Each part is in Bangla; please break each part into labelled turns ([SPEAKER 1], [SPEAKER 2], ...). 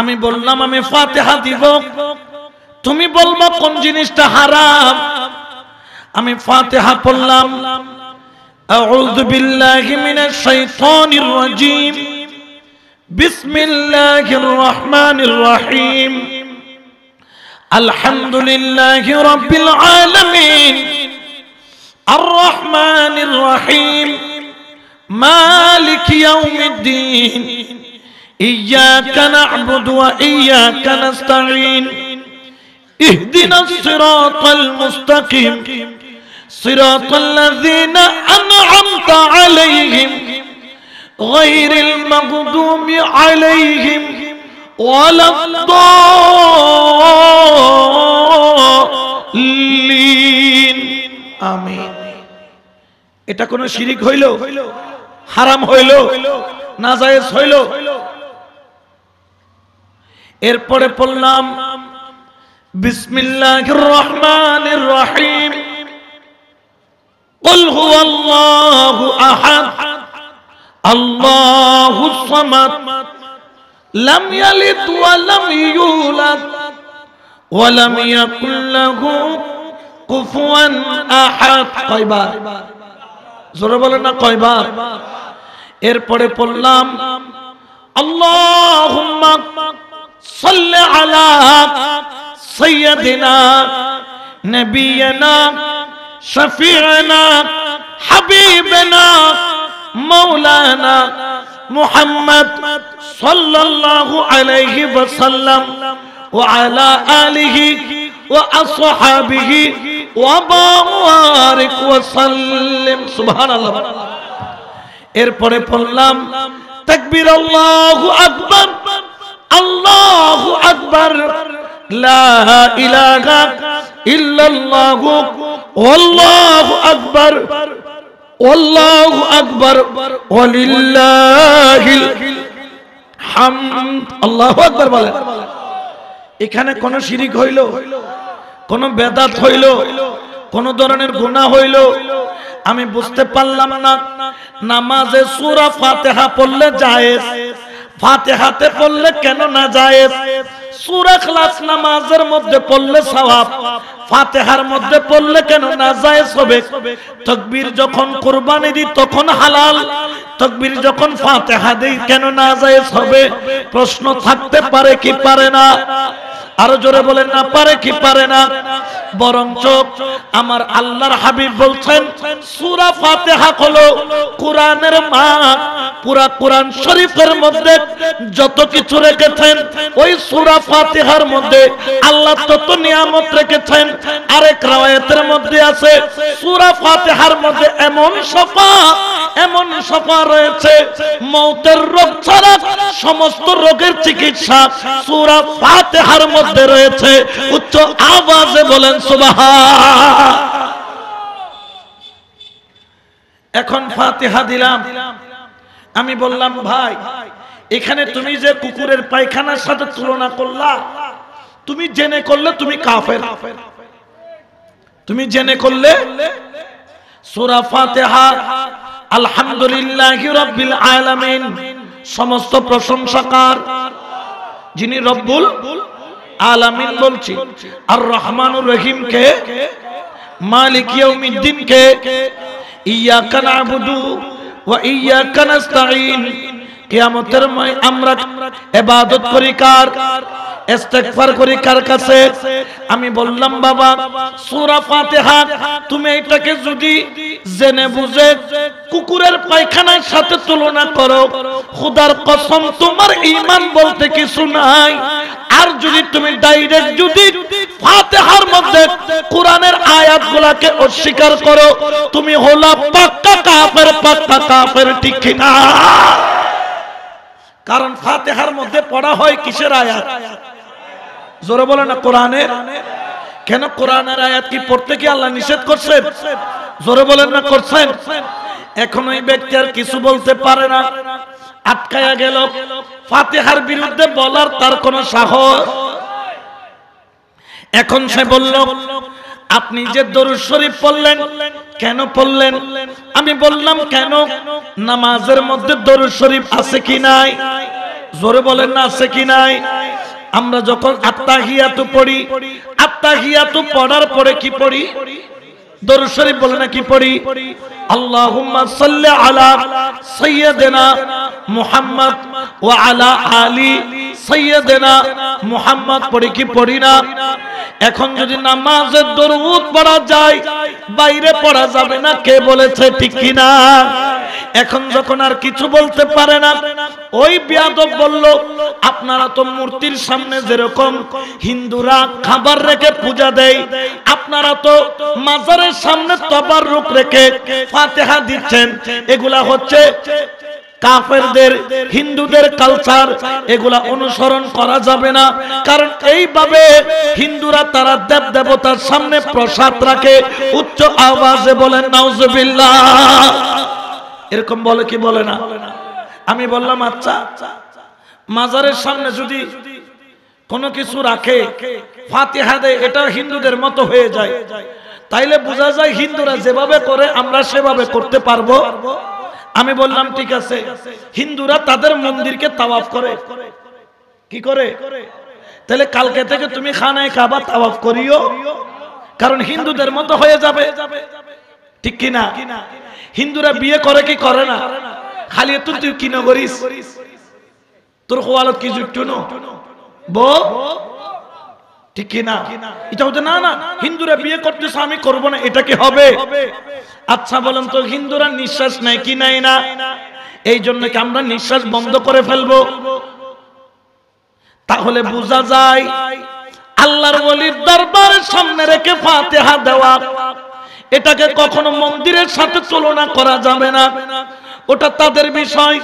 [SPEAKER 1] আমি বললাম আমি ফাতেহা দিব তুমি বলবো কোন জিনিসটা হারাম আমি ফাতেহা পড়লাম আউযু বিল্লাহি মিনাশ শাইতানির রাজীম বিসমিল্লাহির রহমানির রহিম আলহামদুলিল্লাহি রাব্বিল আলামিন আর রহমানির রহিম মালিক ইয়াউমিদ্দিন إياك نعبد وإياك نستعين اهدنا الصراط المستقيم صراط الذين أنعمت عليهم غير المغضوب عليهم ولا الضالين آمين এটা কোন শিরিক হইল হারাম হইল নাজায়েজ হইল এরপরে পড়লাম বিসমিল্লাহ রহমান রহিম قل هو الله احد الله الصمد لم يلد ولم يولد ولم يكن له কুফুয়ান জোরে বলেন না কয়বার এরপরে পড়লাম আল্লাহুম্মা صل على سيدنا نبينا شفيعنا حبيبنا مولانا محمد صلى الله عليه وسلم وعلى آله وأصحابه وبارك وسلم سبحان الله এরপরে পড়লাম تكبير الله أكبر আল্লাহ আকবর আল্লাহ এখানে কোন শিরিক হইল কোন বেদাত হইল কোন ধরনের গুণা হইল আমি বুঝতে পারলাম না নামাজে সুরা ফাতেহা পড়লে যায় ফাতে হাতে পড়লে ফাতেহার মধ্যে পড়লে কেন না যায় যখন তখন হালাল যখন ফাতেহা দেই কেন না যায় সবে প্রশ্ন থাকতে পারে কি পারে না আরো জোরে বলেন না পারে কি পারে না বরঞ্চ আমার আল্লাহর হাবিব বলছেন সুরা ফাতেহা হলো কোরআনের মা পুরা কোরআন শরীফের মধ্যে যত কিছু রেখেছেন ওই সুরা ফাতেহার মধ্যে আল্লাহ তত নিয়ামত রেখেছেন আরেক রায়তের মধ্যে আছে সুরা ফাতেহার মধ্যে এমন সফা এমন সফা রয়েছে মৌতের রোগ ছাড়া সমস্ত রোগের চিকিৎসা সুরা ফাতেহার মধ্যে মধ্যে রয়েছে উচ্চ আওয়াজে বলেন সুবাহা এখন ফাতিহা দিলাম আমি বললাম ভাই এখানে তুমি যে কুকুরের পায়খানার সাথে তুলনা করলা তুমি জেনে করলে তুমি কাফের তুমি জেনে করলে সুরা ফাতিহা আলহামদুলিল্লাহি রাব্বিল আলামিন সমস্ত প্রশংসাকার যিনি রব্বুল আলামিন বলছি আর রহমানুর কে মালিক কে ইয়াকা নাবুদু ওয়া ইয়াকা নাস্তাঈন কিয়ামতের ময় আমরা ইবাদত করি কার ইস্তেগফার করি কার কাছে আমি বললাম বাবা সূরা ফাতিহা তুমি এটাকে যদি জেনে বুঝে কুকুরের পায়খানার সাথে তুলনা করো খোদার কসম তোমার ঈমান বলতে কিছু নাই আর যদি তুমি ডাইরেক্ট যদি ফাতিহার মধ্যে কোরআনের আয়াতগুলোকে অস্বীকার করো তুমি হলা পাক্কা কাফের পাক্কা কাফের ঠিক না কারণ ফাতেহার মধ্যে পড়া হয় কিসের আয়াত জোরে বলে না কোরআনের কেন কোরআনের আয়াত কি পড়তে কি আল্লাহ নিষেধ করছে জোরে বলেন না করছেন এখন ওই ব্যক্তি আর কিছু বলতে পারে না আটকায়া গেল ফাতেহার বিরুদ্ধে বলার তার কোন সাহস এখন সে বলল আপনি যে দরুদ শরীফ পড়লেন কেন পড়লেন আমি বললাম কেন নামাজের মধ্যে দরুদ শরীফ আছে কি নাই জোরে বলেন না আছে কি নাই আমরা যখন আত্মাহিয়াতু পড়ি আত্মাহিয়াতু পড়ার পরে কি পড়ি দরুদ শরীফ বলে না কি পড়ি আল্লাহুম্মা সাল্লি আলা সাইয়্যিদিনা মুহাম্মদ ওয়া আলা আলি সৈয়দেনা মুহাম্মদ পড়ে কি পড়ি না এখন যদি নামাজের দরুদ পড়া যায় বাইরে পড়া যাবে না কে বলেছে ঠিক কি না এখন যখন আর কিছু বলতে পারে না ওই বিয়াদব বলল আপনারা তো মূর্তির সামনে যেরকম হিন্দুরা খাবার রেখে পূজা দেয় আপনারা তো মাজারের সামনে তবার রূপ রেখে ফাতেহা দিচ্ছেন এগুলা হচ্ছে কাফেরদের হিন্দুদের কালচার এগুলা অনুসরণ করা যাবে না কারণ এইভাবে হিন্দুরা তারা দেব দেবতার সামনে প্রসাদ রাখে উচ্চ আওয়াজে বলেন নাউজুবিল্লাহ এরকম বলে কি বলে না আমি বললাম আচ্ছা মাজারের সামনে যদি কোনো কিছু রাখে ফাতিহা দেয় এটা হিন্দুদের মতো হয়ে যায় তাইলে বোঝা যায় হিন্দুরা যেভাবে করে আমরা সেভাবে করতে পারবো আমি বললাম ঠিক আছে হিন্দুরা তাদের মন্দিরকে তাওয়াফ করে কি করে তাহলে কালকে থেকে তুমি খানায় কাবা তাওয়াফ করিও কারণ হিন্দুদের মতো হয়ে যাবে ঠিক কিনা হিন্দুরা বিয়ে করে কি করে না খালি তো তুই কিনো করিস তোর কোয়ালত কি জুটুনো বল ঠিক কিনা এটা হচ্ছে না না হিন্দুরা বিয়ে করতেছে আমি না এটা কি হবে আচ্ছা বলেন তো হিন্দুরা নিঃশ্বাস নেয় কি নাই না এই জন্য কি আমরা নিঃশ্বাস বন্ধ করে ফেলবো তাহলে বোঝা যায় আল্লাহর বলির দরবার সামনে রেখে হা দেওয়া এটাকে কখনো মন্দিরের সাথে তুলনা করা যাবে না ওটা তাদের বিষয়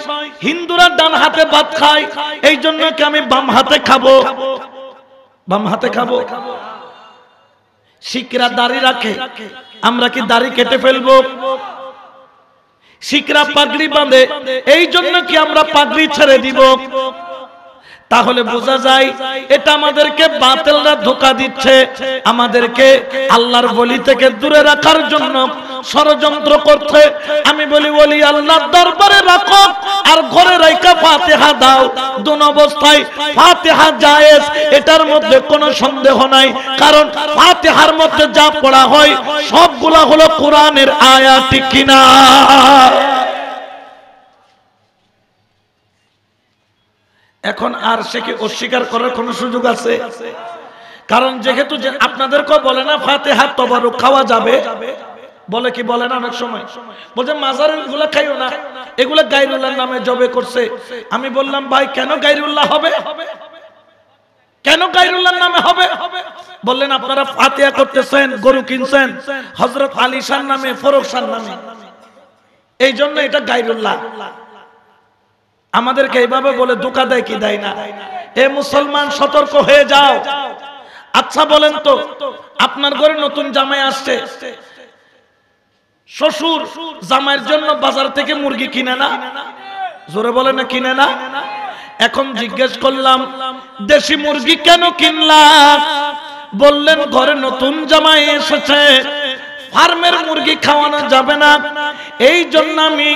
[SPEAKER 1] হিন্দুরা ডান হাতে ভাত খায় এই জন্য কি আমি বাম হাতে খাবো বাম হাতে খাবো শিখরা দাড়ি রাখে আমরা কি দাড়ি কেটে ফেলবো শিখরা পাগড়ি বাঁধে এই জন্য কি আমরা পাগড়ি ছেড়ে দিব তাহলে বোঝা যায় এটা আমাদেরকে বাতেলরা ধোকা দিচ্ছে আমাদেরকে আল্লাহর বলি থেকে দূরে রাখার জন্য ষড়যন্ত্র করছে আমি বলি বলি আল্লাহ দরবারে রাখো আর ঘরে রাইকা হা দাও দুন অবস্থায় পাতে হা জায়েজ এটার মধ্যে কোনো সন্দেহ নাই কারণ পাতে হার মধ্যে যা পড়া হয় সবগুলা হলো কোরআনের আয়াত কিনা এখন আর সে কি অস্বীকার করার কোনো সুযোগ আছে কারণ যেহেতু আপনাদেরকেও বলে না ফাতে হাত তবারক খাওয়া যাবে বলে কি বলে না অনেক সময় বলছে মাজার এগুলা খাইও না এগুলো গাইরুল্লাহ নামে জবে করছে আমি বললাম ভাই কেন গাইরুল্লাহ হবে কেন গাইরুল্লাহর নামে হবে বললেন আপনারা ফাতিয়া করতেছেন গরু কিনছেন হজরত আলী শান নামে ফরক শান নামে এই জন্য এটা গাইরুল্লাহ আমাদেরকে এইভাবে বলে ধোকা দেয় কি দেয় না এ মুসলমান সতর্ক হয়ে যাও আচ্ছা বলেন তো আপনার ঘরে নতুন জামাই আসছে শ্বশুর জামাইয়ের জন্য বাজার থেকে মুরগি কিনে না জোরে বলে না কিনে না এখন জিজ্ঞেস করলাম দেশি মুরগি কেন কিনলাম বললেন ঘরে নতুন জামাই এসেছে ফার্মের মুরগি খাওয়ানো যাবে না এই জন্য আমি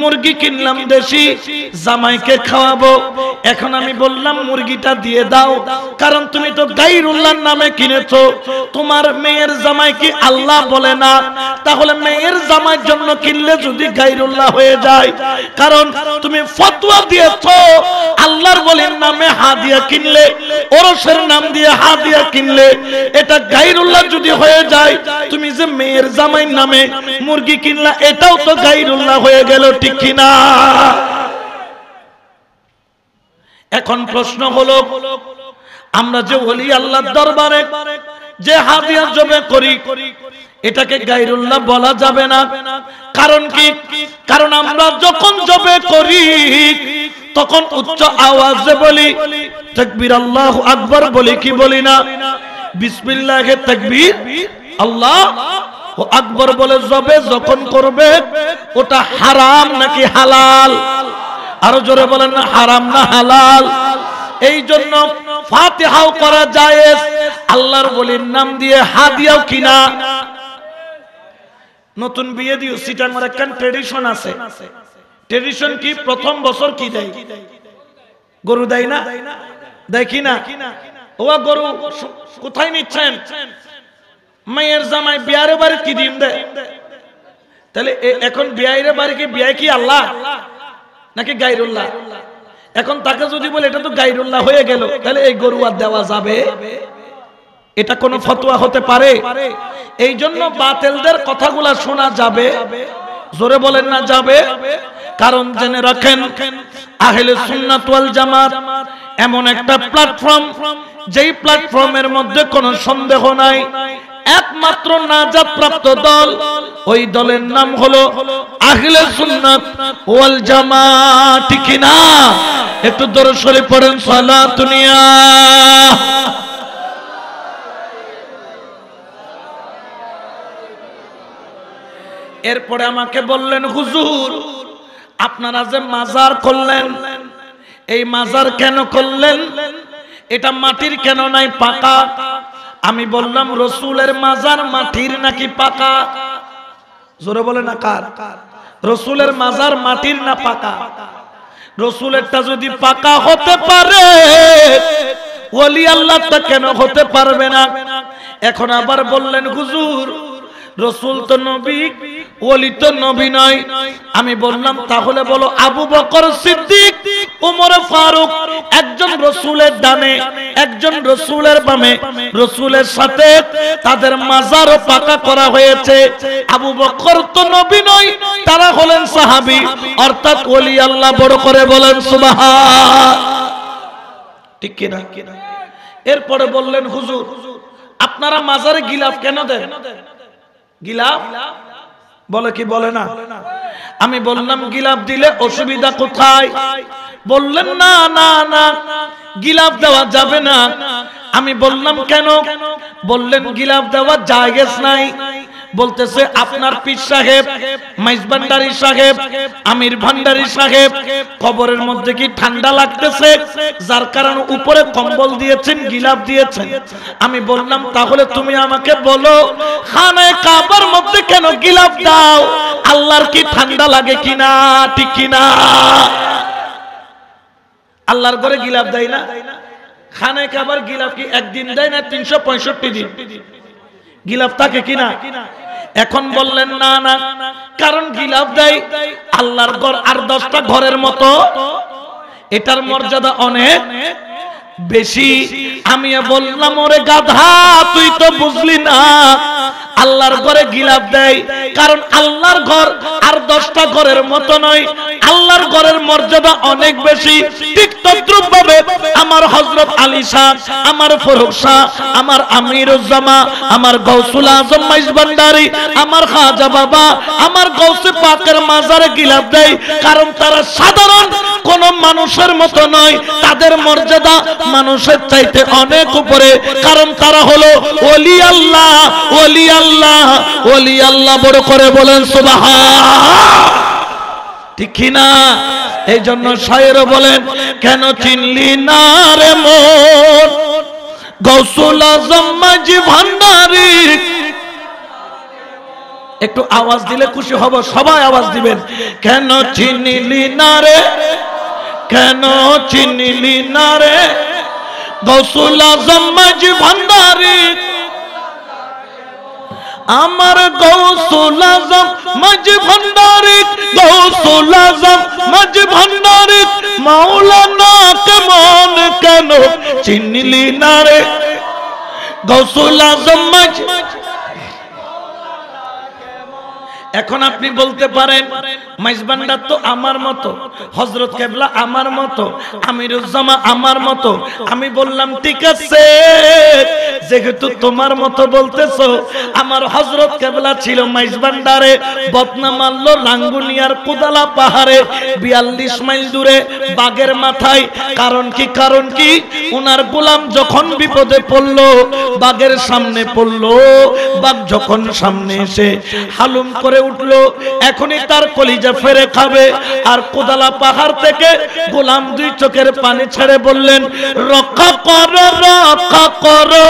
[SPEAKER 1] মুরগি কিনলাম দেশি জামাইকে খাওয়াবো এখন আমি বললাম মুরগিটা দিয়ে দাও কারণ তুমি তো গাইরুল্লাহর নামে কিনেছো তোমার মেয়ের জামাই কি আল্লাহ বলে না তাহলে মেয়ের জামাইয়ের জন্য কিনলে যদি গাইরুল্লাহ হয়ে যায় কারণ তুমি ফতোয়া দিয়েছো আল্লাহর বলির নামে হাদিয়া কিনলে ওরসের নাম দিয়ে হাদিয়া কিনলে এটা গাইরুল্লাহ যদি হয়ে যায় তুমি যে মেয়ের জামাইয়ের নামে মুরগি কিনলা এটাও তো গাইরুল্লাহ হয়ে গেল ঠিক কিনা এখন প্রশ্ন হলো আমরা যে ওলি আল্লাহর দরবারে যে করি এটাকে গাইরুল্লাহ বলা যাবে না কারণ কি কারণ আমরা যখন জবে করি তখন উচ্চ আওয়াজে বলি আল্লাহ বলি কি বলি না বিসমিল্লাহে তাকবীর আল্লাহ ও আকবর বলে জবে যখন করবে ওটা হারাম নাকি হালাল আরো জোরে বলেন না হারাম না হালাল এই জন্য ফাতেহাও করা যায় আল্লাহর বলির নাম দিয়ে হাদিয়াও কিনা নতুন বিয়ে দিও সিটা আমার একটা ট্রেডিশন আছে ট্রেডিশন কি প্রথম বছর কি দেয় গরু দেয় না দেখি না ও গরু কোথায় নিচ্ছেন মায়ের জামাই বিয়ারে বারে কি দিন তাহলে এখন বারে কি বিয়ে কি আল্লাহ নাকি গাইরুল্লাহ এখন তাকে যদি বলে এটা তো গাইরুল্লাহ হয়ে গেল তাহলে এই গরু আর দেওয়া যাবে এটা কোনো ফতোয়া হতে পারে এই জন্য বাতেলদের কথাগুলা শোনা যাবে জোরে বলেন না যাবে কারণ জেনে রাখেন আহলে সুন্নাত ওয়াল জামাত এমন একটা প্ল্যাটফর্ম যেই প্ল্যাটফর্মের মধ্যে কোনো সন্দেহ নাই একমাত্র নাজাদ প্রাপ্ত দল ওই দলের নাম হলো আহলে সুন্নাত ওয়াল জামাত কি না একটু দরুদ শরীফ পড়েন সালাত দুনিয়া এরপরে আমাকে বললেন হুজুর আপনারা যে মাজার করলেন এই মাজার কেন করলেন এটা মাটির কেন নাই পাকা আমি বললাম রসুলের মাজার মাটির নাকি পাকা জোরে বলে না কার রসুলের মাজার মাটির না পাকা রসুলেরটা যদি পাকা হতে পারে ওলি আল্লাহটা কেন হতে পারবে না এখন আবার বললেন হুজুর রসুল তো নবী ওলি তো নবী নয় আমি বললাম তাহলে বলো আবু বকর সিদ্দিক উমর ফারুক একজন রসুলের ডানে একজন রসুলের বামে রসুলের সাথে তাদের মাজারও পাকা করা হয়েছে আবু বকর তো নবী নয় তারা হলেন সাহাবি অর্থাৎ ওলি আল্লাহ বড় করে বলেন সুবাহা ঠিক কিনা এরপরে বললেন হুজুর আপনারা মাজারে গিলাফ কেন দেন গিলাফ বলে কি বলে না আমি বললাম গিলাপ দিলে অসুবিধা কোথায় বললেন না না না গিলাপ দেওয়া যাবে না আমি বললাম কেন বললেন গিলাপ দেওয়া জায়গা নাই বলতেছে আপনার পীর সাহেব মাইজবান্ডারি সাহেব আমির ভান্ডারি সাহেব কবরের মধ্যে কি ঠান্ডা লাগতেছে যার কারণে উপরে কম্বল দিয়েছেন গিলাপ দিয়েছেন আমি বললাম তাহলে তুমি আমাকে বলো খানে কাবার মধ্যে কেন গিলাপ দাও আল্লাহর কি ঠান্ডা লাগে কিনা ঠিক কিনা আল্লাহর ঘরে গিলাপ দেয় না খানে কাবার গিলাপ কি একদিন দেয় না তিনশো দিন গিলাফ থাকে কিনা এখন বললেন না না কারণ গিলাফ দেয় আল্লাহর ঘর আর দশটা ঘরের মতো এটার মর্যাদা অনেক বেশি আমি বললাম ওরে গাধা তুই তো বুঝলি না আল্লাহর ঘরে গিলাপ দেয় কারণ আল্লাহর ঘর আর দশটা ঘরের মতো নয় আল্লাহর ঘরের মর্যাদা অনেক বেশি ঠিক তদ্রুপ ভাবে আমার হজরত আলী শাহ আমার ফরুক শাহ আমার আমিরুজ্জামা আমার গৌসুল আজম মাইজ ভান্ডারি আমার খাজা বাবা আমার গৌসে পাকের মাজারে গিলাপ দেয় কারণ তারা সাধারণ কোন মানুষের মতো নয় তাদের মর্যাদা মানুষের চাইতে অনেক উপরে কারণ তারা হলো ওলি আল্লাহ ওলি আল্লাহ ওলি আল্লাহ বড় করে বলেন সুবাহ ঠিক না এই জন্য শায়েরও বলেন কেন চিনলি না রে মোর গৌসুল আজম মাঝি একটু আওয়াজ দিলে খুশি হব সবাই আওয়াজ দিবেন কেন চিনিলি না রে কেন চিনিলি না রে গৌসুল আজম মাঝি আমার গৌসুল আজম মাঝি ভান্ডারি গৌসুল আজম মাওলানা কেমন কেন চিনলি না রে গৌসুল আজম এখন আপনি বলতে পারেন মাইজবান্ডা তো আমার মতো হজরত কেবলা আমার মতো আমিরুজ্জামা আমার মতো আমি বললাম ঠিক আছে যেহেতু তোমার মতো বলতেছ আমার হজরত কেবলা ছিল মাইজবান্ডারে বদনা মারল লাঙ্গুনিয়ার কুদালা পাহাড়ে বিয়াল্লিশ মাইল দূরে বাগের মাথায় কারণ কি কারণ কি উনার গোলাম যখন বিপদে পড়লো বাগের সামনে পড়লো বাঘ যখন সামনে এসে হালুম করে উঠলো এখনই তার কলিজা ফেরে খাবে আর কোদালা পাহাড় থেকে গোলাম দুই চোখের পানি ছেড়ে বললেন রক্ষা করো রক্ষা করো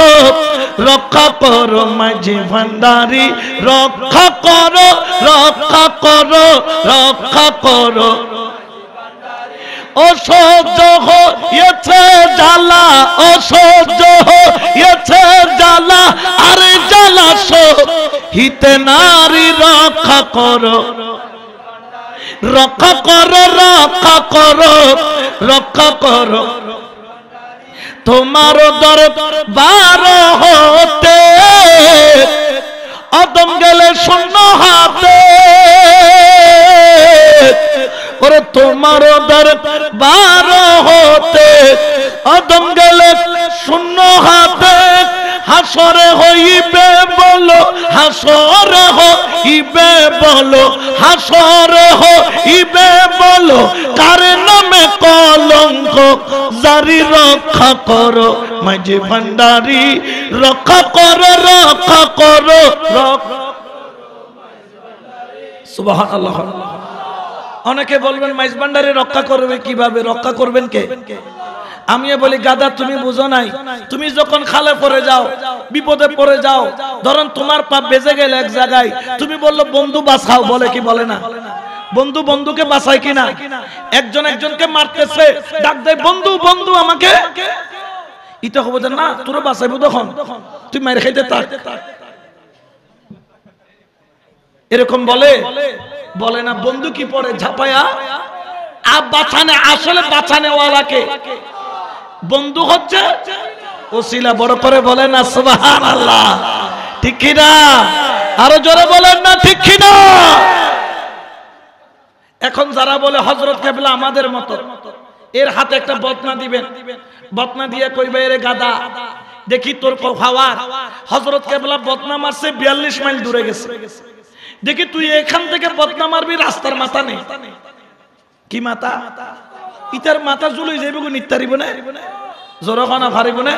[SPEAKER 1] রক্ষা করো মাঝি ভান্ডারি রক্ষা করো রক্ষা করো রক্ষা করো অসহ্য হয়েছে জ্বালা অসহ্য হয়েছে জ্বালা আরে হিতে নারী রক্ষা করো রক্ষা করো রক্ষা করো রক্ষা করো তোমার বার হতে অদম গেলে শূন্য হাতে ওরে তোমার বার হতে অদম গেলে শূন্য হাতে হাসরে হইবে বলো হাসরে হইবে বলো হাসরে হইবে বলো কার নামে কলঙ্ক জারি রক্ষা করো মাঝে ভান্ডারি রক্ষা করো রক্ষা করো অনেকে বলবেন মাইজ ভান্ডারে রক্ষা করবে কিভাবে রক্ষা করবেন কে আমিও বলি গাদা তুমি বুঝো নাই তুমি যখন খালে পড়ে যাও বিপদে পড়ে যাও ধরেন তোমার পাপ বেজে গেল এক জায়গায় তুমি বললো বন্ধু বাসাও বলে কি বলে না বন্ধু বন্ধুকে বাসায় কিনা একজন একজনকে মারতেছে ডাক দেয় বন্ধু বন্ধু আমাকে ইতো হবো না তোরা বাসাইবো তখন তুই মায়ের খাইতে থাক এরকম বলে বলে না বন্ধু কি পড়ে ঝাপায়া আর বাছানে আসলে বাছানে ওয়ালাকে বন্ধু হচ্ছে ওসিলা বড় করে বলেন না আল্লাহ ঠিক না আরো জোরে বলেন না ঠিক না এখন যারা বলে হজরত কেবলা আমাদের মতো এর হাতে একটা বদনা দিবেন বদনা দিয়ে কইবে এর গাদা দেখি তোর হাওয়ার হজরত কেবলা বদনা মারছে বিয়াল্লিশ মাইল দূরে গেছে দেখি তুই এখান থেকে বদনা মারবি রাস্তার মাথা নেই কি মাথা ইতার মাথা জুলই যাইব নিত্তারিব না জোরখানা ফারিব না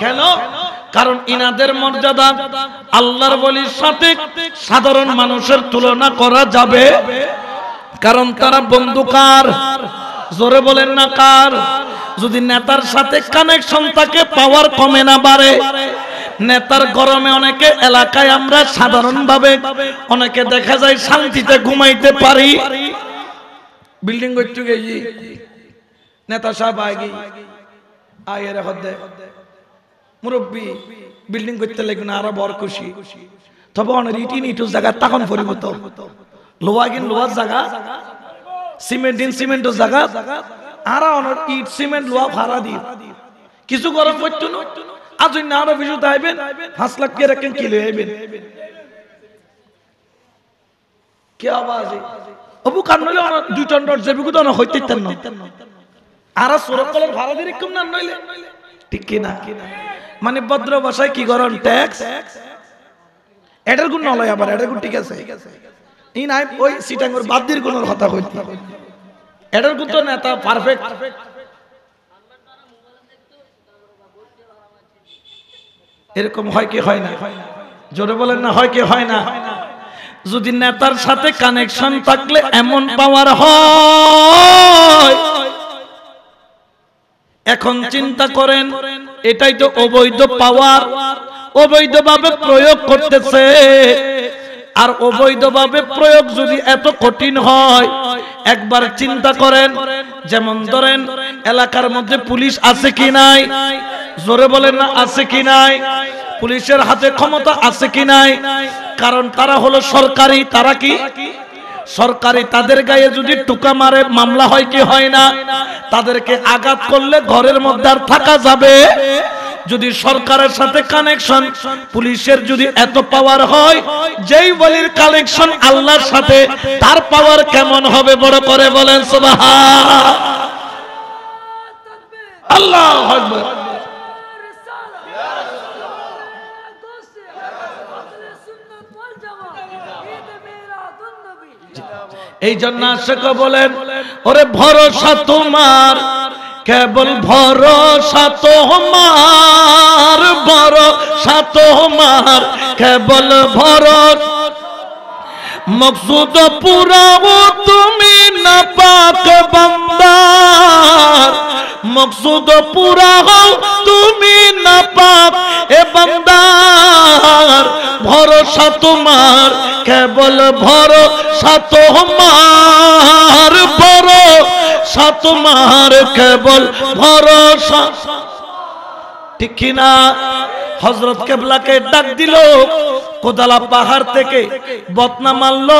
[SPEAKER 1] কেন কারণ ইনাদের মর্যাদা আল্লাহর বলি সাথে সাধারণ মানুষের তুলনা করা যাবে কারণ তারা বন্ধু কার জোরে বলেন না কার যদি নেতার সাথে কানেকশন থাকে পাওয়ার কমে না বাড়ে নেতার গরমে অনেকে এলাকায় আমরা সাধারণভাবে অনেকে দেখা যায় শান্তিতে ঘুমাইতে পারি বিল্ডিং করতে গেছি নেতা সাহেব আগে আয়ের হদ্দে মুরব্বী বিল্ডিং করতে লাগবে না আরো বড় খুশি তবে অনেক ইটিন ইটু জায়গা তখন পরিবর্ত লোয়া গিন লোয়ার জায়গা সিমেন্ট ইন সিমেন্টের জায়গা আর অনেক ইট সিমেন্ট লোয়া ভাড়া দি কিছু গরম করতো না আজ না আরো কিছু দাইবেন পাঁচ লাখ কে রাখেন কিলো আইবেন কে আবার অবু কারণ দুই টন রড যাবি কোথাও হইতে না আর সুরকলের ভাড়া না নইলে ঠিক মানে ভদ্র ভাষায় কি করেন ট্যাক্স এটার গুণ নয় আবার এটার গুণ ঠিক আছে ই নাই ওই সিটাঙ্গর গুণের কথা কইতে এটার গুণ তো নেতা পারফেক্ট এরকম হয় কি হয় না জোরে বলেন না হয় কি হয় না যদি নেতার সাথে কানেকশন থাকলে এমন পাওয়ার হয় এখন চিন্তা করেন এটাই তো অবৈধ পাওয়ার অবৈধভাবে প্রয়োগ করতেছে আর অবৈধভাবে প্রয়োগ যদি এত কঠিন হয় একবার চিন্তা করেন যেমন ধরেন এলাকার মধ্যে পুলিশ আছে কি নাই জোরে বলেন না আছে কি নাই পুলিশের হাতে ক্ষমতা আছে কি নাই কারণ তারা হলো সরকারি তারা কি সরকারি তাদের গায়ে যদি টুকা মারে মামলা হয় কি হয় না তাদেরকে আঘাত করলে ঘরের মধ্যে আর থাকা যাবে যদি সরকারের সাথে কানেকশন পুলিশের যদি এত পাওয়ার হয় যেই বলির কানেকশন আল্লাহর সাথে তার পাওয়ার কেমন হবে বড় করে বলেন সুবহান আল্লাহ আকবার এই জন্য আশেক বলেন ওরে ভরসা তোমার কেবল ভরসা তোমার ভরসা তোমার কেবল ভরসা মকসুদ পুরাও তুমি না পাক বান্দার মকসুদ পুরাও তুমি না পাক এ বান্দার ভরসা তোমার কেবল ভরসা তোমার বড় সাত তোমার কেবল ভরসা ঠিক কিনা হজরত কেবলাকে ডাক দিল কোদালা পাহাড় থেকে বতনা মারল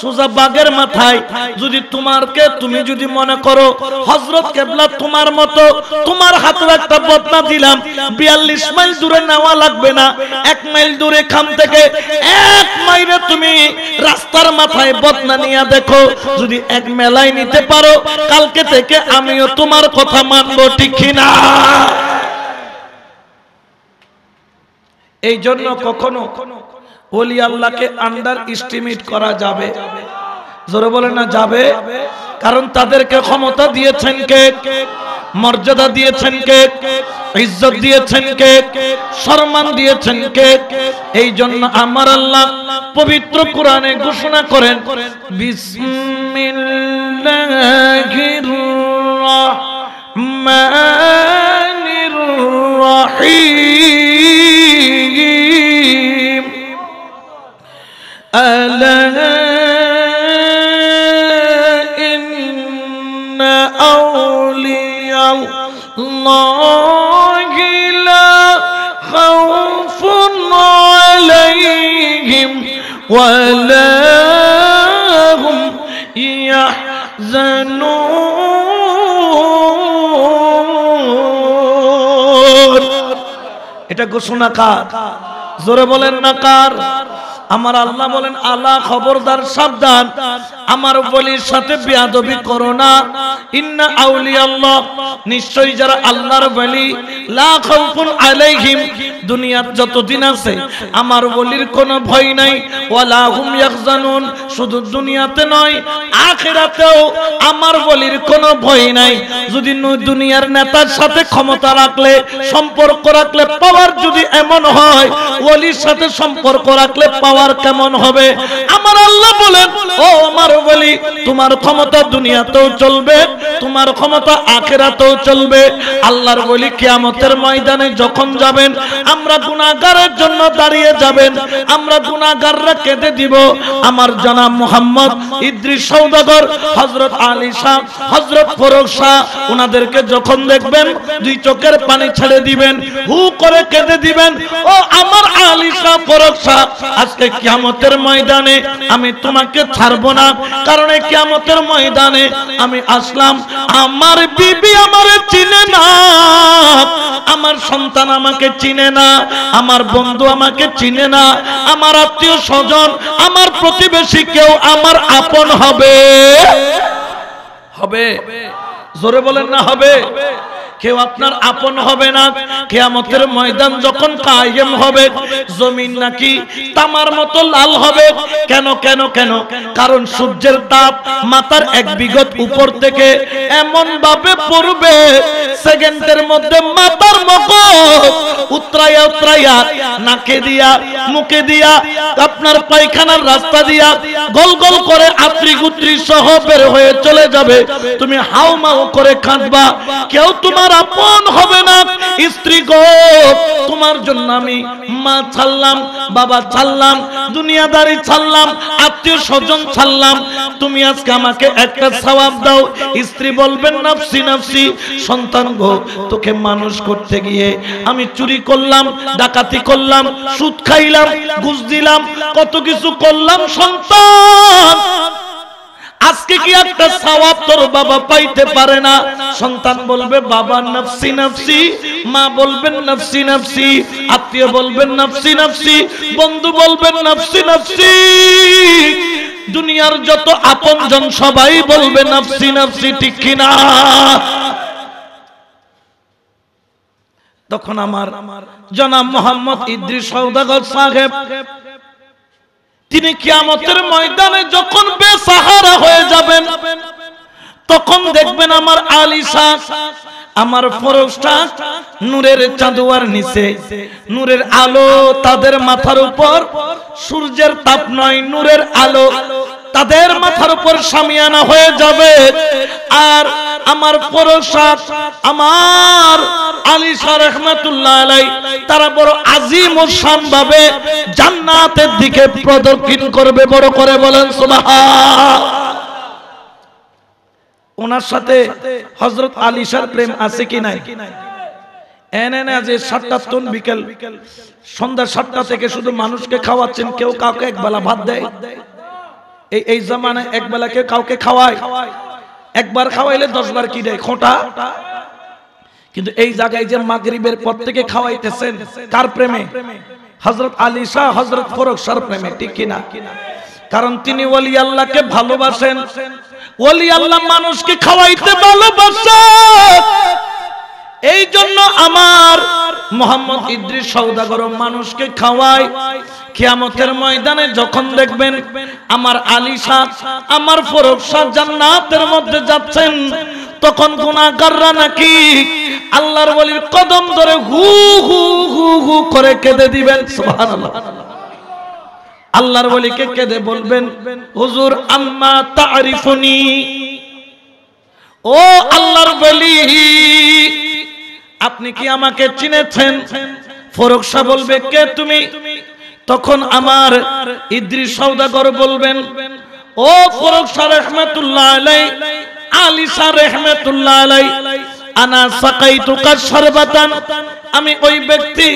[SPEAKER 1] সুজা বাগের মাথায় যদি তোমারকে তুমি যদি মনে করো হজরত কেবলা তোমার মতো তোমার হাতে একটা বতনা দিলাম বিয়াল্লিশ মাইল দূরে নেওয়া লাগবে না এক মাইল দূরে খাম থেকে এক মাইলে তুমি রাস্তার মাথায় বতনা নিয়ে দেখো যদি এক মেলায় নিতে পারো কালকে থেকে আমিও তোমার কথা মানবো ঠিক না এই জন্য কখনো ওলি আল্লাহকে আন্ডার ইস্টিমেট করা যাবে জোরে বলে না যাবে কারণ তাদেরকে ক্ষমতা দিয়েছেন কে মর্যাদা দিয়েছেন কে ইজ্জত দিয়েছেন কে সম্মান দিয়েছেন কে এই জন্য আমার আল্লাহ পবিত্র কোরআনে ঘোষণা করেন বিসমিল্লাহির রহমানির রহিম ألا إن أولياء الله لا خوف عليهم ولا هم يحزنون إذا ঘোষণা نقار زور بولن نقار আমার আল্লাহ বলেন আল্লাহ খবরদার সাবধান আমার বলির সাথে বেয়াদবি করো না ইন্না আউলি আল্লাহ নিশ্চয়ই যারা আল্লাহর বলি লাখ খাউফুন আলাইহিম দুনিয়ার যতদিন আছে আমার বলির কোনো ভয় নাই ওয়ালা হুম ইয়াহজানুন শুধু দুনিয়াতে নয় আখিরাতেও আমার বলির কোনো ভয় নাই যদি দুনিয়ার নেতার সাথে ক্ষমতা রাখলে সম্পর্ক রাখলে পাওয়ার যদি এমন হয় ওলির সাথে সম্পর্ক রাখলে পাওয়ার পাওয়ার কেমন হবে আমার আল্লাহ বলেন ও আমার বলি তোমার ক্ষমতা দুনিয়াতেও চলবে তোমার ক্ষমতা আখেরাতেও চলবে আল্লাহর বলি কিয়ামতের ময়দানে যখন যাবেন আমরা গুনাহগারের জন্য দাঁড়িয়ে যাবেন আমরা গুনাহগাররা কেঁদে দিব আমার জনাব মোহাম্মদ ইদ্রিস সৌদাগর হযরত আলী শাহ হযরত ফরুক শাহ ওনাদেরকে যখন দেখবেন দুই চোখের পানি ছেড়ে দিবেন হু করে কেঁদে দিবেন ও আমার আলী শাহ ফরুক শাহ আজকে কিয়ামতের ময়দানে আমি তোমাকে ছাড়ব না কারণ এই কিয়ামতের ময়দানে আমি আসলাম আমার বিবি আমারে চিনে না আমার সন্তান আমাকে চিনে না আমার বন্ধু আমাকে চিনে না আমার আত্মীয় স্বজন আমার প্রতিবেশী কেউ আমার আপন হবে হবে জোরে বলেন না হবে কেউ আপনার আপন হবে না কেয়ামতের ময়দান যখন কায়েম হবে জমিন নাকি তামার মতো লাল হবে কেন কেন কেন কারণ সূর্যের তাপ মাথার এক বিগত উপর থেকে এমন ভাবে পড়বে সেকেন্ডের মধ্যে মাথার মতো উত্রাইয়া উত্রাইয়া নাকে দিয়া মুখে দিয়া আপনার পায়খানার রাস্তা দিয়া গোল গোল করে আত্রি গুত্রি সহ বের হয়ে চলে যাবে তুমি হাও মাও করে কাঁদবা কেউ তোমার তোমার আপন হবে না স্ত্রী গো তোমার জন্য আমি মা ছাড়লাম বাবা ছাড়লাম দুনিয়াদারি ছাড়লাম আত্মীয় স্বজন ছাড়লাম তুমি আজকে আমাকে একটা সওয়াব দাও স্ত্রী বলবেন নাফসি নাফসি সন্তান গো তোকে মানুষ করতে গিয়ে আমি চুরি করলাম ডাকাতি করলাম সুদ খাইলাম ঘুষ দিলাম কত কিছু করলাম সন্তান আজকে কি একটা সওয়াব তোর বাবা পাইতে পারে না সন্তান বলবে বাবা নফসি নফসি মা বলবেন নফসি নফসি আত্মীয় বলবেন নফসি নফসি বন্ধু বলবেন নফসি নফসি দুনিয়ার যত আপন জন সবাই বলবে নফসি নফসি ঠিক কিনা তখন আমার জনাব মোহাম্মদ ইদ্রিস সৌদাগর সাহেব তিনি কিয়ামতের ময়দানে যখন বেসাহারা হয়ে যাবেন তখন দেখবেন আমার আলিশা আমার ফরস্টার নূরের চাঁদুয়ার নিচে নূরের আলো তাদের মাথার উপর সূর্যের তাপ নয় নূরের আলো তাদের মাথার উপর সামিয়ানা হয়ে যাবে আর আমার পরশাদ আমার আলী শাহ রহমাতুল্লাহ আলাই তারা বড় আজিম ও সম্ভাবে জান্নাতের দিকে প্রদক্ষিণ করবে বড় করে বলেন সুবাহা ওনার সাথে হজরত আলিশার প্রেম আছে কি নাই যে সাতটা বিকেল সন্ধ্যা সাতটা থেকে শুধু মানুষকে খাওয়াচ্ছেন কেউ কাউকে এক বেলা ভাত দেয় এই এই জামানায় এক কে কাউকে খাওয়ায় একবার খাওয়াইলে দশবার কি দেয় খোঁটা কিন্তু এই জায়গায় যে মাগরিবের পর থেকে খাওয়াইতেছেন কার প্রেমে হজরত আলী শাহ হজরত ফরক সার প্রেমে ঠিক কিনা কারণ তিনি ওলি আল্লাহকে ভালোবাসেন ওলি আল্লাহ মানুষকে খাওয়াইতে ভালোবাসেন এই জন্য আমার মোহাম্মদ ইদ্রিস সৌদাগর মানুষকে খাওয়ায় কিয়ামতের ময়দানে যখন দেখবেন আমার আলী শাহ আমার ফরক জান্নাতের মধ্যে যাচ্ছেন তখন গুণাগাররা নাকি আল্লাহর বলির কদম ধরে হু হু হু হু করে কেঁদে দিবেন সুবহানাল্লাহ আল্লাহর বলিকে কেঁদে বলবেন হুজুর আম্মা তারিফুনি ও আল্লাহর বলি আপনি কি আমাকে চিনেছেন ফরক শাহ বলবে কে তুমি তখন আমার ইদ্রিস সৌদাগর বলবেন ও ফরক শাহ রহমাতুল্লাহ আলাই আলী শাহ রহমাতুল্লাহ আলাই আনা সাকাইতুকা সর্বাতান আমি ওই ব্যক্তি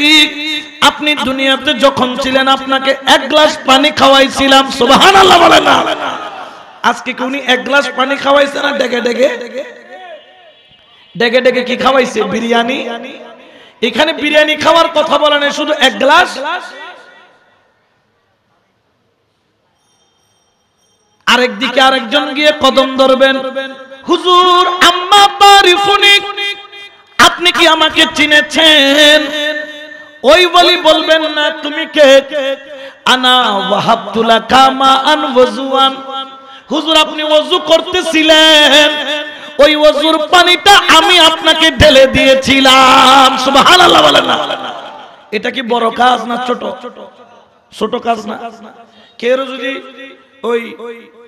[SPEAKER 1] আপনি দুনিয়াতে যখন ছিলেন আপনাকে এক গ্লাস পানি খাওয়াইছিলাম সুবহানাল্লাহ বলেন না আজকে কি উনি এক গ্লাস পানি খাওয়াইছে না ডেকে ডেকে ডেকে ডেকে কি খাওয়াইছে বিরিয়ানি এখানে বিরিয়ানি খাওয়ার কথা বলা নেই শুধু এক গ্লাস আরেক দিকে আরেকজন গিয়ে কদম ধরবেন হুজুর আম্মা তারিফুনি আপনি কি আমাকে চিনেছেন ওই বলি বলবেন না তুমি কে আনা ওয়াহাবতুলা কামা আন ওয়াজুয়ান হুজুর আপনি ওযু করতেছিলেন ওই অজুর পানিটা আমি আপনাকে ঢেলে দিয়েছিলাম এটা কি বড় কাজ না ছোট ছোট কাজ না কেউ যদি ওই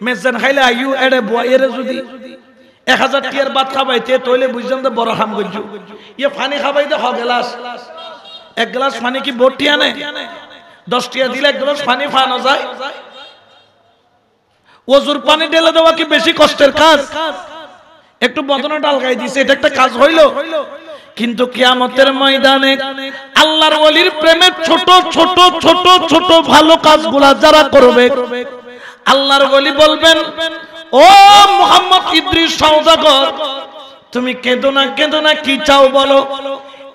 [SPEAKER 1] মেজান খাইলে আইউ এড়ে বয় এরে যদি এক হাজার টিয়ার বাদ খাবাইতে তৈলে বুঝলাম তো বড় হাম করছো ইয়ে পানি খাবাই দে হ গ্লাস এক গ্লাস পানি কি বোট টিয়া নেই দশ টিয়া দিলে এক গ্লাস পানি ফানো যায় ওজুর পানি ঢেলে দেওয়া কি বেশি কষ্টের কাজ একটু বদনা ডালগাই দিছে এটা একটা কাজ হইল কিন্তু কিয়ামতের ময়দানে আল্লাহর ওলির প্রেমে ছোট ছোট ছোট ছোট ভালো কাজগুলা যারা করবে আল্লাহর ওলি বলবেন ও মোহাম্মদ ইদ্রিস সওদাগর তুমি কেঁদো না কেঁদো না কি চাও বলো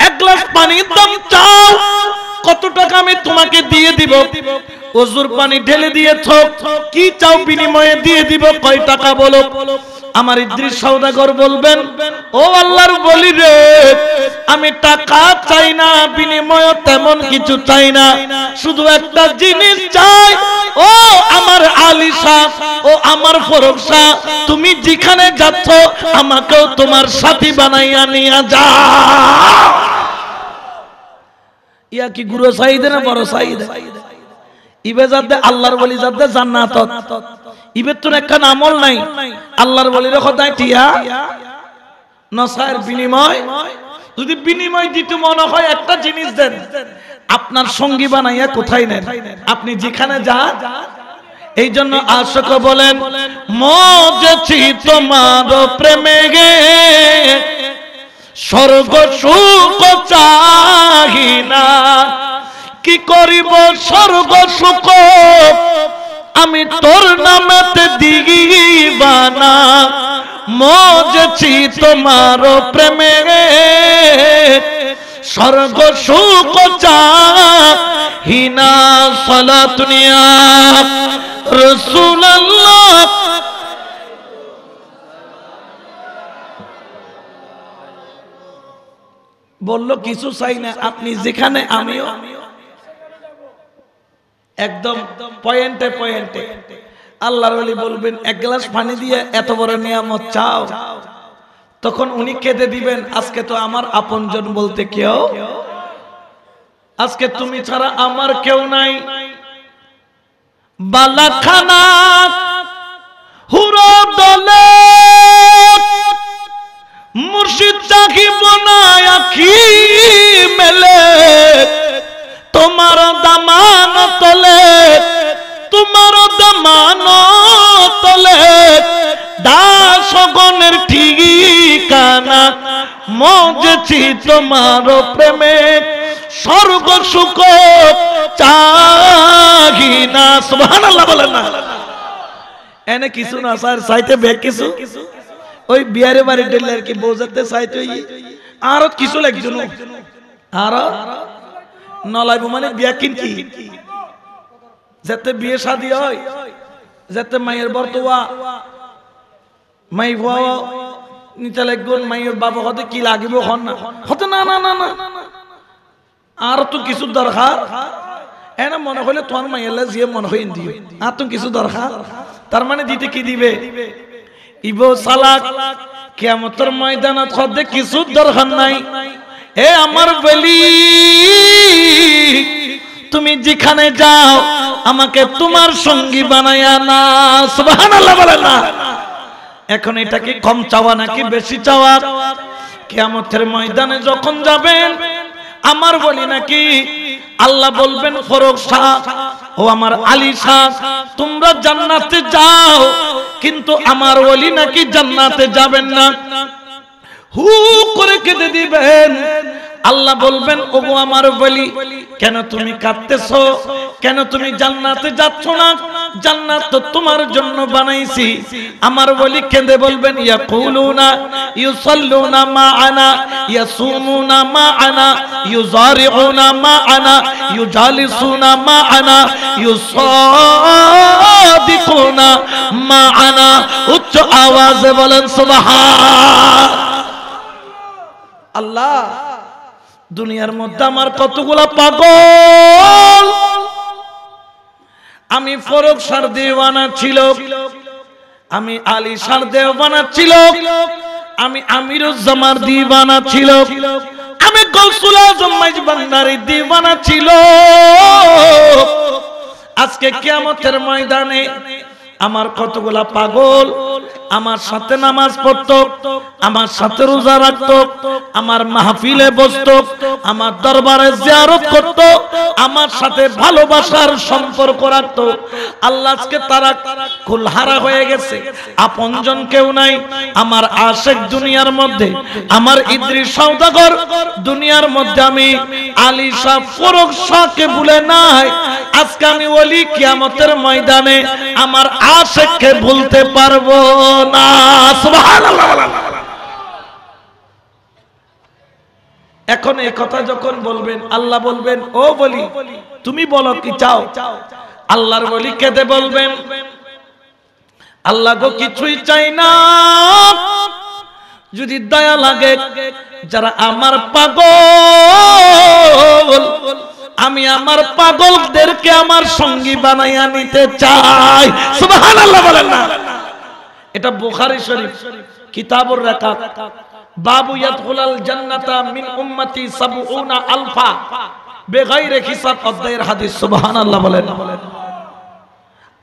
[SPEAKER 1] এক গ্লাস পানির দাম চাও কত টাকা আমি তোমাকে দিয়ে দিব ওজুর পানি ঢেলে দিয়েছ কি চাও বিনিময়ে দিয়ে দিব কয় টাকা বলো আমার ইদ্রিস সৌদাগর বলবেন ও আল্লাহর বলি রে আমি টাকা চাই না বিনিময় তেমন কিছু চাই না শুধু একটা জিনিস চাই ও আমার আলী শাহ ও আমার ফরক শাহ তুমি যেখানে যাচ্ছ আমাকেও তোমার সাথী বানাইয়া নিয়া যা ইয়া কি গুরু সাইদে না বড় সাইদ ইবে যাতে আল্লাহর বলি যাতে জান্নাত ইবেতর একখান আমল নাই আল্লাহর বলির কথায় টিয়া নসায়ের বিনিময় যদি বিনিময় দিতে মনে হয় একটা জিনিস দেন আপনার সঙ্গী বানাইয়া কোথায় নেন আপনি যেখানে যান এই জন্য আশক বলেন মজেছি তোমার প্রেমে গে স্বর্গ সুখ চাহি না কি করিব স্বর্গ সুখ আমি তোর নামতে দিবানা মজছি তোমার প্রেমে স্বর্গ সুখ হিনা সলা দুনিয়া রসুল্লাহ বললো কিছু চাই না আপনি যেখানে আমিও আমিও একদম পয়েন্টে পয়েন্টে আল্লাহর আলী বলবেন এক গ্লাস পানি দিয়ে এত বড় নিয়ামত চাও তখন উনি খেতে দিবেন আজকে তো আমার আপনজন বলতে কেউ আজকে তুমি ছাড়া আমার কেউ নাই মুর্শিদ চাকি না আখি মেলে তোমার দামান তলে তোমার দামান তলে দাসগণের ঠিকানা মজেছি তোমার প্রেমে স্বর্গ সুখ চাহি না সুহান আল্লাহ বলে না এনে কিছু না স্যার চাইতে বে কিছু ওই বিয়ারে বাড়ি ডেলে আর কি বোঝাতে চাইতে আর কিছু লাগছিল আর নলাইব মানে বিয়া কিনকি যাতে বিয়ে সাদি হয় যাতে মায়ের বর্তোয়া মাই ভুয়া নিতে লাগবেন মায়ের বাবা হতে কি লাগিব হন না হতে না না না না আর তো কিছু দরকার এনে মনে হইলে তোমার মাইয়ালা যে মনে হইন দিও আর তো কিছু দরকার তার মানে দিতে কি দিবে ইবো সালাক কিয়ামতের ময়দানত হতে কিছু দরকার নাই হে আমার বলি তুমি যেখানে যাও আমাকে তোমার সঙ্গী বানায়া না বলে না এখন এটা কি কম চাওয়া নাকি বেশি চাওয়া কেয়ামতের ময়দানে যখন যাবেন আমার বলি নাকি আল্লাহ বলবেন ফরক শাহ ও আমার আলী শাহ তোমরা জান্নাতে যাও কিন্তু আমার বলি নাকি জান্নাতে যাবেন না হু করে কেঁদে দিবেন
[SPEAKER 2] আল্লাহ বলবেন
[SPEAKER 1] ওগো আমার বলি কেন তুমি কাঁদতেছ কেন তুমি জান্নাতে যাচ্ছ না জান্নাত তো তোমার জন্য বানাইছি আমার বলি কেঁদে বলবেন ইয়া না সল্লু না মা আনা ইয়া না মা আনা ইউ না মা আনা ইউ না মা আনা ইউ না মা আনা উচ্চ আওয়াজে বলেন সুবহান আল্লাহ দুনিয়ার মধ্যে আমার কতগুলা পাগল আমি ফরক সার দেওয়ানা ছিল আমি আলী সার দেওয়ানা ছিল আমি জামার দিওয়ানা ছিল আমি গৌসুল আজম বান্দারি দিবানা ছিল আজকে কেমতের ময়দানে আমার কতগুলা পাগল আমার সাথে নামাজ পড়তো আমার সাথে রোজা রাখতো আমার মাহফিলে বসতো আমার দরবারে জিয়ারত করত আমার সাথে ভালোবাসার সম্পর্ক রাখতো আল্লাহ আজকে তারা খুলহারা হয়ে গেছে আপনজন কেউ নাই আমার আশেক দুনিয়ার মধ্যে আমার ইদ্রি সওদাগর দুনিয়ার মধ্যে আমি আলী শাহ ফরক শাহকে ভুলে নাই আজকে আমি ওলি কিয়ামতের ময়দানে আমার আশেককে ভুলতে পারবো এখন এ কথা যখন বলবেন আল্লাহ বলবেন ও বলি তুমি বলো কি চাও আল্লাহর বলি কেঁদে বলবেন আল্লাহ গো কিছুই চাই না যদি দয়া লাগে যারা আমার পাগল আমি আমার পাগলদেরকে আমার সঙ্গী বানাইয়া নিতে চাই শুধু সুবহানাল্লাহ বলেন না এটা বুখারি শরীফ কিতাবুর রাকাত বাবু ইয়াদখুলাল জান্নাতা মিন উম্মতি সাবউনা আলফা বেগাইরে হিসাব অধ্যায়ের হাদিস সুবহানাল্লাহ বলেন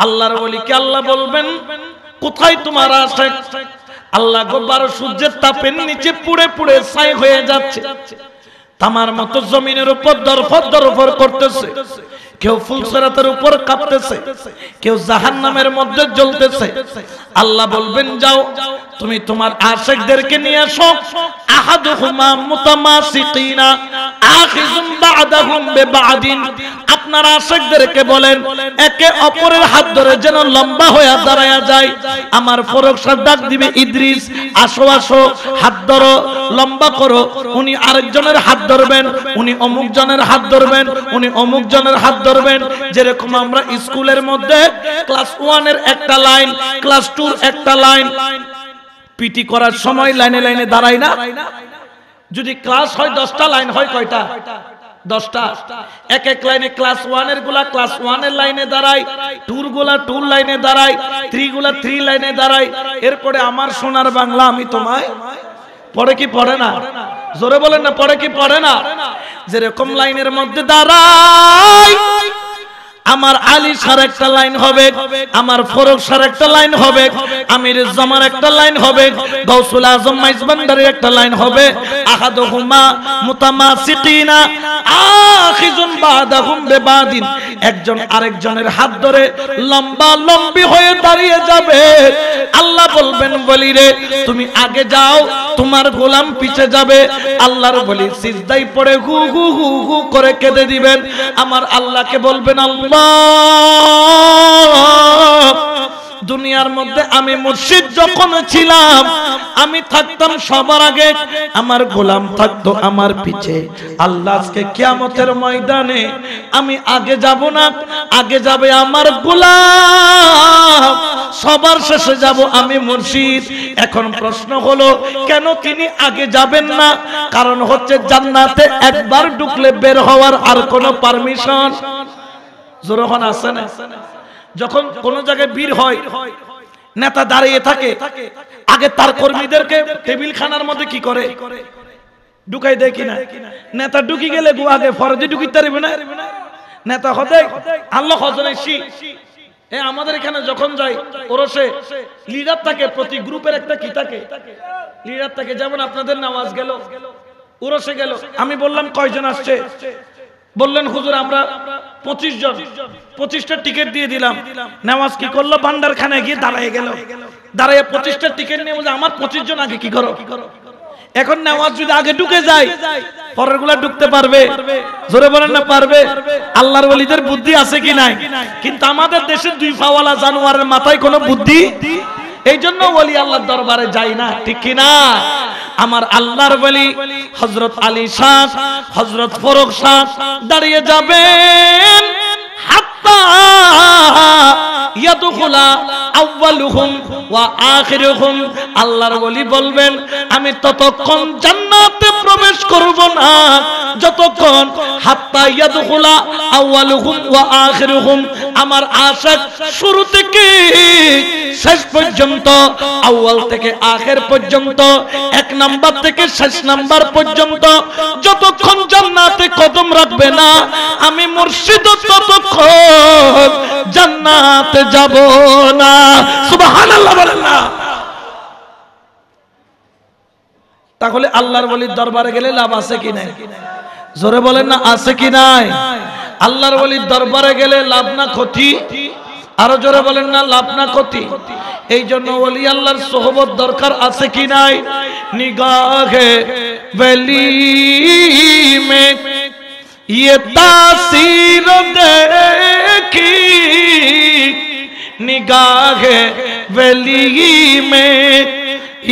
[SPEAKER 1] আল্লাহর ওলি কে আল্লাহ বলবেন কোথায় তোমার আছে আল্লাহ গোবার সূর্যের তাপের নিচে পুড়ে পুড়ে ছাই হয়ে যাচ্ছে তামার মতো জমিনের উপর দরফর দরফর করতেছে কেউ ফুলসরাতের উপর কাঁপতেছে কেউ জাহান নামের মধ্যে জ্বলতেছে আল্লাহ বলবেন যাও তুমি তোমার আশেকদেরকে নিয়ে আসো আহাদুহুমা মুতামাসিকিনা আখিজুম বাদাহুম বিবাদিন আপনার আশেকদেরকে বলেন একে অপরের হাত ধরে যেন লম্বা হয়ে দাঁড়ায়া যায় আমার ফরকসার ডাক দিবে ইদ্রিস আসো আসো হাত ধরো লম্বা করো উনি আরেকজনের হাত ধরবেন উনি অমুক জনের হাত ধরবেন উনি অমুক জনের হাত ধরবেন যেরকম আমরা স্কুলের মধ্যে ক্লাস এর একটা লাইন ক্লাস টুর একটা লাইন পিটি করার সময় লাইনে লাইনে দাঁড়াই না যদি ক্লাস হয় দশটা লাইন হয় কয়টা দশটা এক এক লাইনে ক্লাস ওয়ানের গুলা ক্লাস ওয়ানের লাইনে দাঁড়ায় টুর গুলা টুর লাইনে দাঁড়ায় থ্রি গুলা থ্রি লাইনে দাঁড়ায় এরপরে আমার সোনার বাংলা আমি তোমায় পরে কি পড়ে না জোরে বলেন না পড়ে কি পড়ে না যেরকম লাইনের মধ্যে দাঁড়ায় আমার আলী সার একটা লাইন হবে আমার ফরক সার একটা লাইন হবে আমির জামার একটা লাইন হবে গৌসুল আজম মাইজবান্ডারের একটা লাইন হবে আহাদ হুমা মুতামা মুতামাসিকিনা আখিজুন বাদাহুম বিবাদিন একজন আরেকজনের হাত ধরে লম্বা লম্বি হয়ে দাঁড়িয়ে যাবে আল্লাহ বলবেন বলি রে তুমি আগে যাও তোমার গোলাম পিছে যাবে আল্লাহর বলি সিজদাই পড়ে হু হু হু হু করে কেঁদে দিবেন আমার আল্লাহকে বলবেন আল্লাহ দুনিয়ার মধ্যে আমি মুর্শিদ যখন ছিলাম আমি থাকতাম সবার আগে আমার গোলাম থাকতো আমার পিছে আল্লাহ আজকে কিয়ামতের ময়দানে আমি আগে যাব না আগে যাবে আমার গোলাম সবার শেষে যাব আমি মুর্শিদ এখন প্রশ্ন হলো কেন তিনি আগে যাবেন না কারণ হচ্ছে জান্নাতে একবার ঢুকলে বের হওয়ার আর কোনো পারমিশন জোরখন আছে না যখন কোন জায়গায় বীর হয় নেতা দাঁড়িয়ে থাকে আগে তার কর্মীদেরকে টেবিল খানার মধ্যে কি করে ঢুকাই দেয় কিনা নেতা ঢুকি গেলে গু আগে ফরজে ঢুকি পারবে না নেতা হতে আল্লাহ হজনে শি এ আমাদের এখানে যখন যাই ওরসে লিডার থাকে প্রতি গ্রুপের একটা কি থাকে লিডার থাকে যেমন আপনাদের নামাজ গেল ওরসে গেল আমি বললাম কয়জন আসছে বললেন হুজুর আমরা পঁচিশ জন পঁচিশটা টিকিট দিয়ে দিলাম নামাজ কি করলো ভান্ডার খানে গিয়ে দাঁড়াই গেল দাঁড়াইয়া পঁচিশটা টিকিট নিয়ে বলছে আমার পঁচিশ জন আগে কি করো এখন নামাজ যদি আগে ঢুকে যায় পরের গুলা ঢুকতে পারবে জোরে বলেন না পারবে আল্লাহর বলিদের বুদ্ধি আছে কি নাই কিন্তু আমাদের দেশে দুই ফাওয়ালা জানোয়ারের মাথায় কোনো বুদ্ধি এই জন্য বলি আল্লাহ দরবারে যাই না ঠিক কিনা আমার আল্লাহর বলি হজরত আলী শাহ হজরত ফরুক শাহ দাঁড়িয়ে যাবেন হাত্তা ইয়াদুখুলা আউয়ালুহুম ওয়া আখিরুহুম আল্লাহর ওলি বলবেন আমি ততক্ষণ জান্নাতে প্রবেশ করব না যতক্ষণ হাত্তা ইয়াদুখুলা আউয়ালুহুম ওয়া আখিরুহুম আমার আশাক শুরু থেকে শেষ পর্যন্ত আউয়াল থেকে আখের পর্যন্ত এক নাম্বার থেকে শেষ নাম্বার পর্যন্ত যতক্ষণ জান্নাতে কদম রাখবে না আমি মুর্শিদ ততক্ষণ জান্নাতে যাব না সুবহানাল্লাহ বলেন না তাহলে আল্লাহর বলির দরবারে গেলে লাভ আছে কি নাই জোরে বলেন না আছে কি নাই আল্লাহর বলির দরবারে গেলে লাভ না ক্ষতি আরো জোরে বলেন না লাভ না ক্ষতি এই জন্য বলি আল্লাহর সোহবত দরকার আছে কি নাই নিগাহে বেলি মে ইয়ে তাসির দেখি निगाहे वली में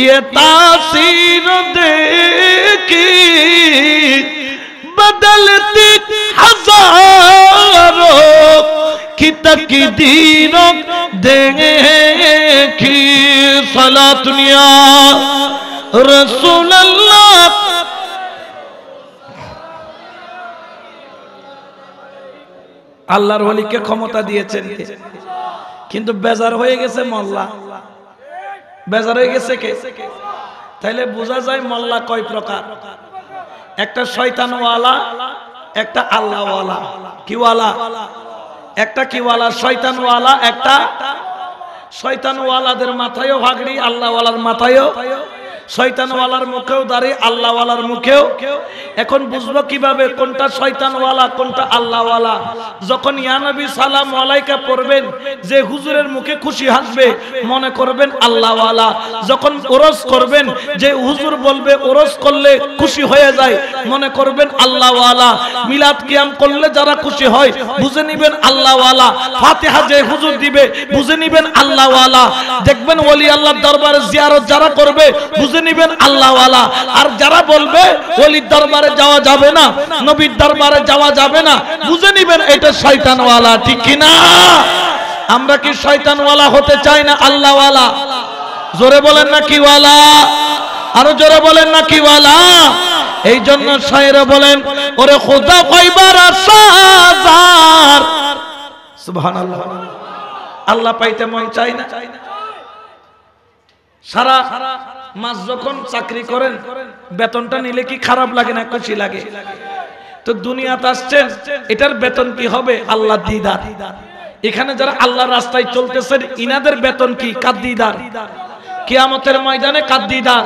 [SPEAKER 1] ये तासीर देखी बदलती हजारों की तकदीरों देखी सला दुनिया रसूल अल्लाह আল্লাহর ওলিকে ক্ষমতা দিয়েছেন কিন্তু বেজার হয়ে গেছে মল্লা বেজার হয়ে গেছে কে তাইলে বোঝা যায় মল্লা কয় প্রকার একটা শয়তানওয়ালা একটা আল্লাহওয়ালা কিওয়ালা একটা কিওয়ালা শয়তানওয়ালা একটা শয়তানওয়ালাদের মাথায়ও ভাগড়ি আল্লাহওয়ালার মাথায়ও শয়তানওয়ালার মুখেও দাড়ি আল্লাহওয়ালার মুখেও এখন বুঝবো কিভাবে কোনটা শয়তানওয়ালা কোনটা আল্লাহওয়ালা যখন ইয়ানবী সালাম আলাইকা পড়বেন যে হুজুরের মুখে খুশি হাসবে মনে করবেন আল্লাহওয়ালা যখন ওরস করবেন যে হুজুর বলবে ওরস করলে খুশি হয়ে যায় মনে করবেন আল্লাহওয়ালা মিলাদ কিয়াম করলে যারা খুশি হয় বুঝে নিবেন আল্লাহওয়ালা ফাতিহা যে হুজুর দিবে বুঝে নিবেন আল্লাহওয়ালা দেখবেন ওলি আল্লাহর দরবারে জিয়ারত যারা করবে বুঝে বুঝে নিবেন আল্লাহওয়ালা আর যারা বলবে অলির দরবারে যাওয়া যাবে না নবীর দরবারে যাওয়া যাবে না বুঝে নিবেন এটা শয়তানওয়ালা ঠিক কিনা আমরা কি শয়তানওয়ালা হতে চাই না আল্লাহওয়ালা জোরে বলেন না কিওয়ালা আরো জোরে বলেন না কিওয়ালা এই জন্য শায়েরা বলেন ওরে খোদা কইবার আল্লাহ পাইতে মন চাই না সারা মাস যখন চাকরি করেন বেতনটা নিলে কি খারাপ লাগে না খুশি লাগে তো দুনিয়াতে আসছেন এটার বেতন কি হবে আল্লাহ দিদার এখানে যারা আল্লাহর রাস্তায় চলতেছেন ইনাদের বেতন কি কাদ্দিদার কিয়ামতের ময়দানে কাদ্দিদার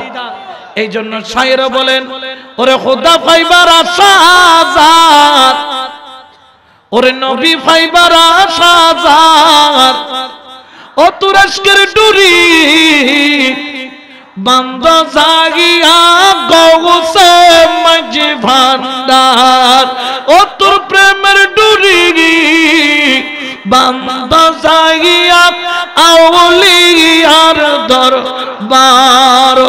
[SPEAKER 1] এই জন্য শায়েরও বলেন ওরে খোদা ফাইবার আশাজার ওরে নবী ফাইবার আশাজার অতুরস্কের ডুরি বন্ধ জাগিয়া গৌসে মজি ভান্ডার ও প্রেমের ডুরি বন্ধ জাগিয়া আউলিয়ার দরবার